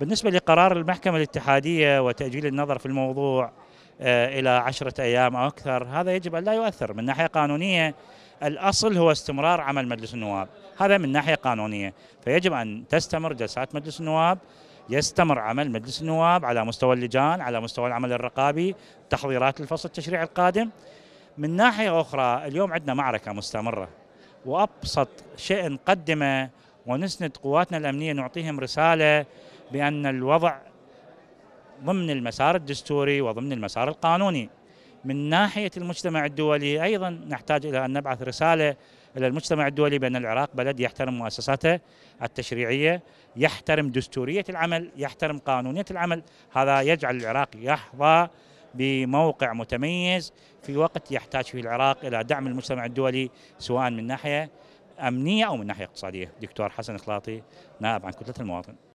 بالنسبة لقرار المحكمة الاتحادية وتأجيل النظر في الموضوع آه، إلى عشرة أيام أو أكثر هذا يجب أن لا يؤثر من ناحية قانونية الأصل هو استمرار عمل مجلس النواب هذا من ناحية قانونية فيجب أن تستمر جلسات مجلس النواب يستمر عمل مجلس النواب على مستوى اللجان على مستوى العمل الرقابي تحضيرات الفصل التشريعي القادم من ناحية أخرى اليوم عندنا معركة مستمرة وأبسط شيء نقدمه ونسند قواتنا الأمنية نعطيهم رسالة بأن الوضع ضمن المسار الدستوري وضمن المسار القانوني من ناحية المجتمع الدولي أيضا نحتاج إلى أن نبعث رسالة إلى المجتمع الدولي بأن العراق بلد يحترم مؤسساته التشريعية يحترم دستورية العمل يحترم قانونية العمل هذا يجعل العراق يحظى بموقع متميز في وقت يحتاج فيه العراق إلى دعم المجتمع الدولي سواء من ناحية أمنية أو من ناحية اقتصادية دكتور حسن إخلاطي نائب عن كتلة المواطن